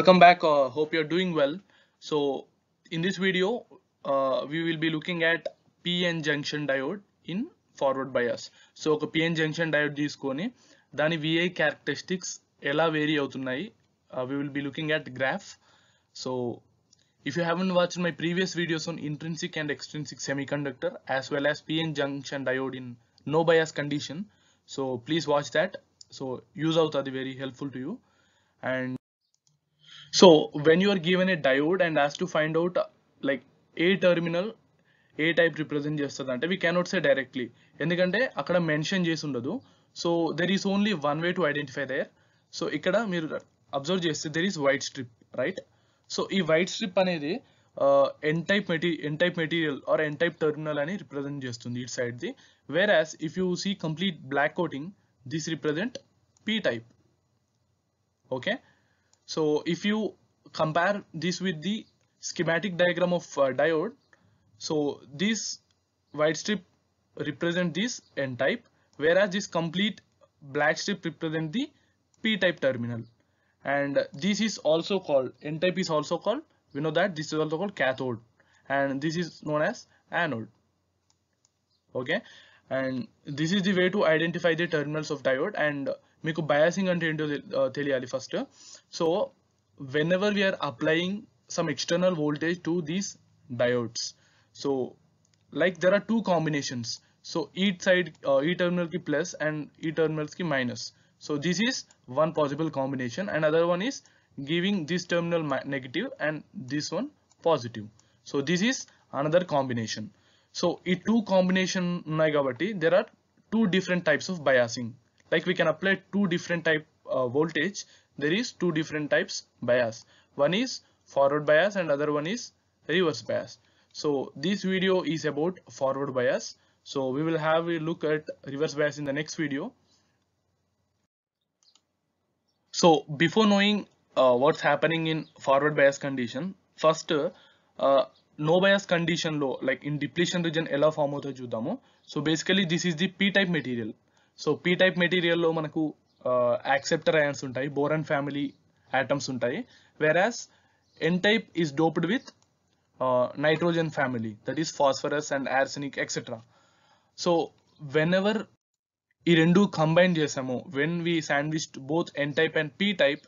welcome back uh, hope you're doing well so in this video uh, we will be looking at pn junction diode in forward bias so pn junction diode is iskoni dani vi characteristics ela vary avutunnayi uh, we will be looking at graph so if you haven't watched my previous videos on intrinsic and extrinsic semiconductor as well as pn junction diode in no bias condition so please watch that so use out adi very helpful to you and So when you are given a diode and asked to find out like A terminal A type represent చేస్తుంది అంటే we cannot say directly ఎందుకంటే అక్కడ mention చేసి ఉండదు so there is only one way to identify there so ఇక్కడ మీరు observe చేస్తే there is white strip right so ఈ వైట్ స్ట్రిప్ అనేది ఎన్ టైప్ మెటీ N type material or N type terminal అని రిప్రజెంట్ చేస్తుంది ఇట్ side the whereas if you see complete black coating this represent P type okay So if you compare this with the schematic diagram of uh, diode, so this white strip represent this N type, whereas this complete black strip represent the P type terminal. And this is also called, N type is also called, we know that this is also called cathode and this is known as anode. Okay, and this is the way to identify the terminals of diode and meeku biasing ante endo teliyali first so whenever we are applying some external voltage to these diodes so like there are two combinations so each side uh, e terminal and e terminals ki minus so this is one possible combination Another one is giving this terminal negative and this one positive so this is another combination so it two combination there are two different types of biasing like we can apply two different type uh, voltage there is two different types bias one is forward bias and other one is reverse bias so this video is about forward bias so we will have a look at reverse bias in the next video so before knowing uh, what's happening in forward bias condition first uh, no bias condition low like in depletion region ఎలా form అవుతుందో So basically this is the P-type material. So P type మెటీరియల్లో మనకు acceptor ions ఉంటాయి boron family atoms ఉంటాయి whereas N type is doped with nitrogen family that is phosphorus and arsenic etcetera so whenever ఈ రెండు combine చేసాము when we sandwiched both N type and P type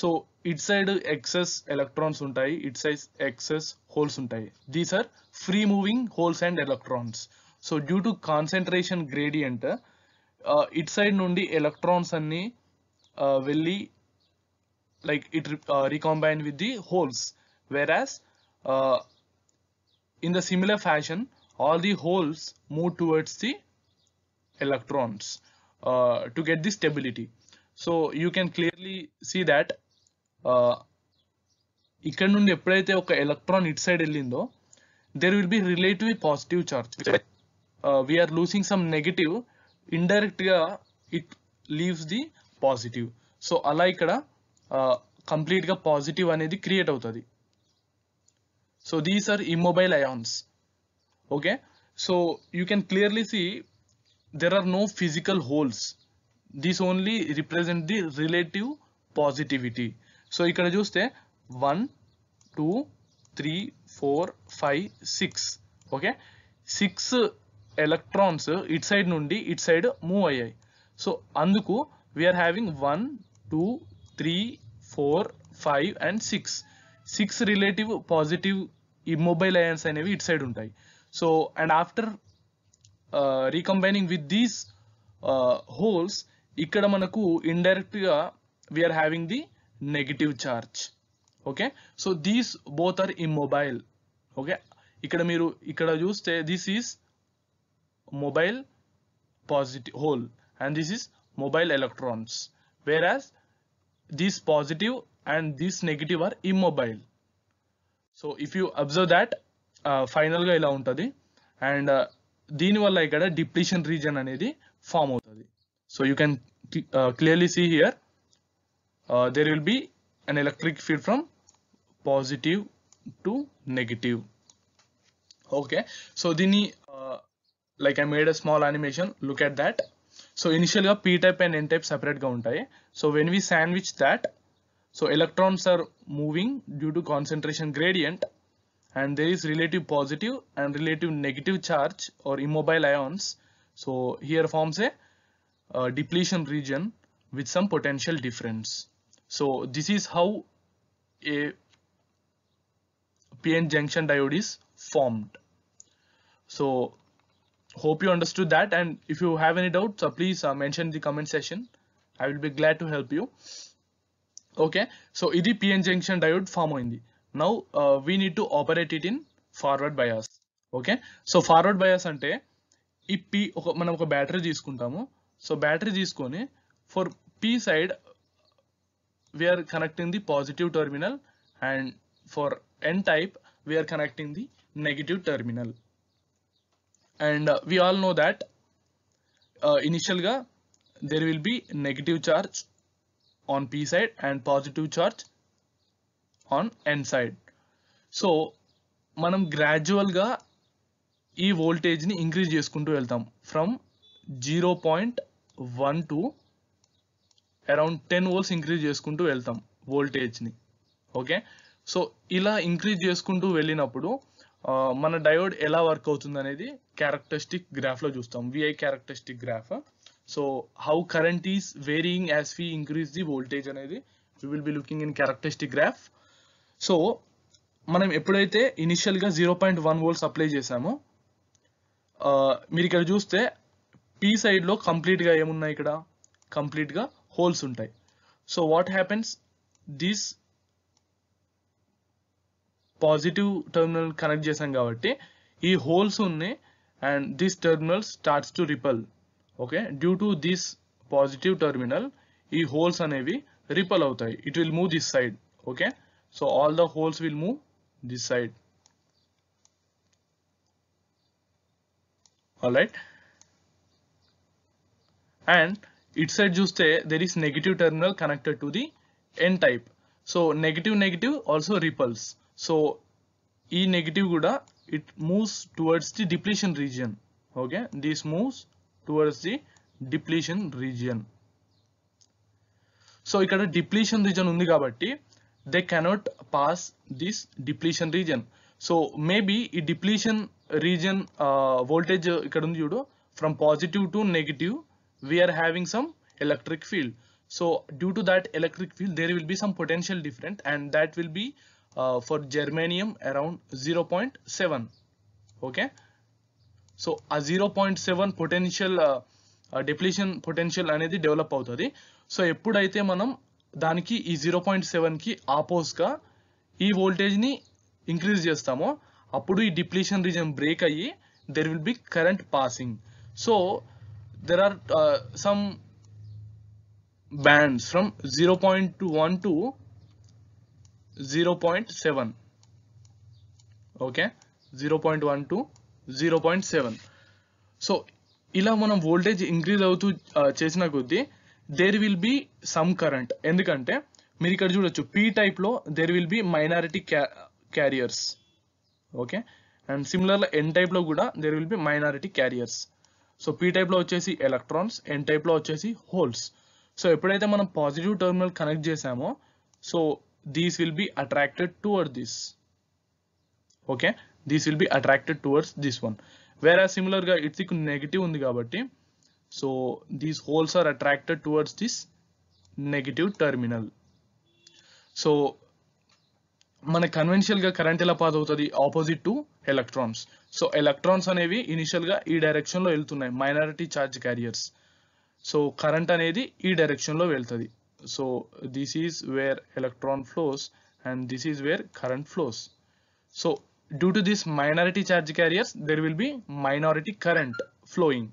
so ఇట్ side excess electrons ఉంటాయి ఇట్ side excess holes ఉంటాయి these are free moving holes and electrons so due to concentration gradient uh, its side nundi electrons anni uh, velli like it uh, recombine with the holes whereas uh, in the similar fashion all the holes move towards the electrons uh, to get this stability so you can clearly see that ikkada nundi eppudaithe oka electron its side ellindo there will be relatively positive charge we are losing some negative ఇండైరెక్ట్గా it leaves the positive so అలా ఇక్కడ కంప్లీట్గా positive అనేది create అవుతుంది so these are immobile ions okay so you can clearly see there are no physical holes these only represent the relative positivity so ఇక్కడ చూస్తే one two three four five six okay six electrons ఇట్ side నుండి ఇట్ side move అయ్యాయి so అందుకు we are having one two three four five and six six relative positive ఈ mobile ions అనేవి ఇట్ సైడ్ ఉంటాయి so and after recombining with these holes ఇక్కడ మనకు ఇండైరెక్ట్గా we are having the negative charge okay so these both are immobile okay ఇక్కడ మీరు ఇక్కడ చూస్తే this is mobile positive hole and this is mobile electrons whereas this positive and this negative are immobile so if you observe that uh, final guy ila untadi and deeni like ikkada depletion region and the form avutadi so you can uh, clearly see here uh, there will be an electric field from positive to negative okay so deeni uh, like I made a small animation. Look at that. So initially p-type and n-type separate ga untayi. So when we sandwich that, so electrons are moving due to concentration gradient and there is relative positive and relative negative charge or immobile ions. So here forms a uh, depletion region with some potential difference. So this is how a P-N junction diode is formed. So hope you understood that and if you have any doubts uh, please uh, mention in the comment section i will be glad to help you okay so idi pn junction diode form ayindi now uh, we need to operate it in forward bias okay so forward bias ante ఈ పి ఒక మనం ఒక battery తీసుకుంటాము so battery తీసుకొని for P side we are connecting the positive terminal and for N type we are connecting the negative terminal and we all know that ఇనిషియల్గా there will be negative charge on P side and positive charge on N side so మనం గ్రాడ్యువల్గా ఈ వోల్టేజ్ని increase చేసుకుంటూ వెళ్తాం from zero point one to around ten volts increase చేసుకుంటూ వెళ్తాం వోల్టేజ్ని ఓకే సో ఇలా ఇంక్రీజ్ చేసుకుంటూ వెళ్ళినప్పుడు మన డయోడ్ ఎలా వర్క్ అవుతుంది అనేది క్యారెక్టరిస్టిక్ గ్రాఫ్లో చూస్తాం VI characteristic graph so how current is varying as we increase the voltage అనేది we will be looking in characteristic graph so మనం ఎప్పుడైతే ఇనిషియల్గా zero point one volt apply చేసామో మీరు ఇక్కడ చూస్తే పీ సైడ్లో కంప్లీట్గా ఏమున్నాయి ఇక్కడ కంప్లీట్గా హోల్స్ ఉంటాయి so what happens this positive terminal connected connect jesam kabatti ee holes unne and this terminal starts to repel. okay due to this positive terminal ee holes Repel out avutayi it will move this side okay so all the holes will move this side all right and it said juste there is negative terminal connected to the n type so negative negative also repels so e negative guda it moves towards the depletion region okay this moves towards the depletion region so ikkada depletion region undi kabatti they cannot pass this depletion region so maybe e depletion region uh, voltage ikkada from positive to negative we are having some electric field so due to that electric field there will be some potential different and that will be uh, for germanium around 0.7 okay so ఆ zero point seven potential depletion potential అనేది develop అవుతుంది so ఎప్పుడైతే మనం దానికి ఈ zero point సెవెన్కి ఆపోజ్గా ఈ వోల్టేజ్ని ఇంక్రీజ్ చేస్తామో అప్పుడు ఈ డిప్లీషన్ రీజన్ బ్రేక్ అయ్యి there will be current passing so there are some bands from zero point one to zero point 0.7 okay zero point 0.1 to seven so ఇలా మనం ఓల్టేజ్ ఇంక్రీజ్ అవుతూ చేసిన కొద్దీ there will be some current ఎందుకంటే మీరు ఇక్కడ చూడొచ్చు పీ టైప్లో there will be minority carriers okay and సిమిలర్లో ఎన్ టైప్లో కూడా there will be minority carriers so P టైప్లో వచ్చేసి ఎలక్ట్రాన్స్ ఎన్ టైప్లో వచ్చేసి హోల్స్ సో ఎప్పుడైతే మనం పాజిటివ్ టర్మినల్ కనెక్ట్ చేసామో so these will be attracted toward this okay this will be attracted towards this one whereas similar ga it's negative undi kabatti so these holes are attracted towards this negative terminal so మన కన్వెన్షియల్ గా current ఎలా pass అవుతుంది opposite to electrons so electrons అనేవి initial గా ఈ direction లో వెళ్తున్నాయి minority charge carriers so current అనేది ఈ డైరెక్షన్ లో వెళ్తుంది so this is where electron flows and this is where current flows so due to these minority charge carriers there will be minority current flowing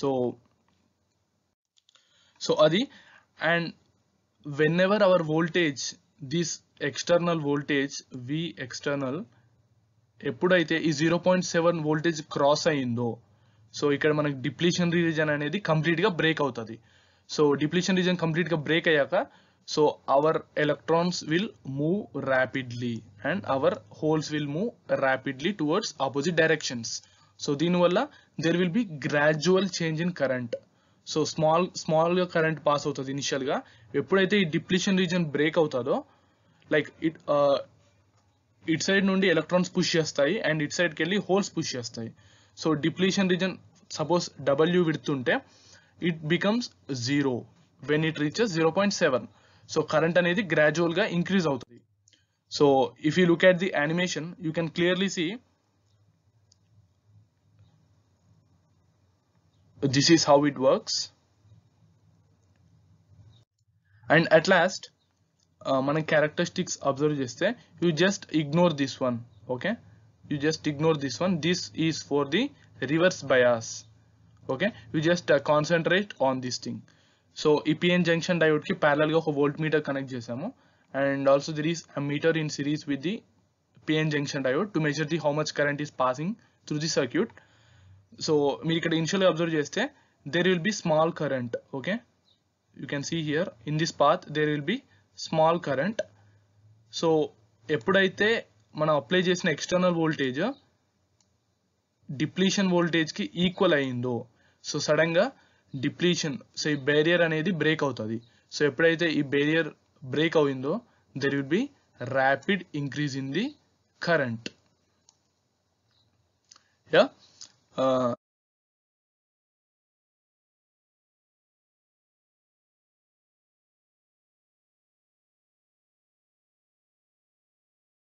so so adi and whenever our voltage this external voltage v external ఎప్పుడైతే ఈ 0.7 voltage cross voltage cross అయిందో so depletion region depletion complete అనేది break out Adi. So depletion region complete break ayaka. So our electrons will move rapidly and our holes will move rapidly towards opposite directions. So dinwala there will be gradual change in current. So small స్మాల్గా current pass అవుతుంది ఇనిషియల్గా ఎప్పుడైతే ఈ depletion region break అవుతుందో like ఇట్ ఇట్ side నుండి electrons push చేస్తాయి అండ్ ఇట్ సైడ్కి వెళ్ళి హోల్స్ పుష్ చేస్తాయి so depletion region suppose W విడుతుంటే it becomes 0 when it reaches 0.7 so current anedi gradual increase increase avutadi so if you look at the animation you can clearly see this is how it works and at last mana uh, characteristics observe chesthe you just ignore this one okay you just ignore this one this is for the reverse bias okay you just uh, concentrate on this thing so ఈపీఎన్ junction డయోడ్కి ప్యారలల్గా ఒక voltmeter connect చేసాము and also there is ammeter in series with the PN junction diode to measure the how much current is passing through the circuit so మీరు ఇక్కడ ఇనిషియల్గా observe చేస్తే there will be small current okay you can see here in this path there will be small current so ఎప్పుడైతే మనం apply చేసిన external voltage depletion వోల్టేజ్కి equal అయ్యిందో so సడన్గా depletion so ఈ బేరియర్ అనేది బ్రేక్ అవుతుంది సో ఎప్పుడైతే ఈ బేరియర్ బ్రేక్ అయిందో there will be rapid increase in the current yeah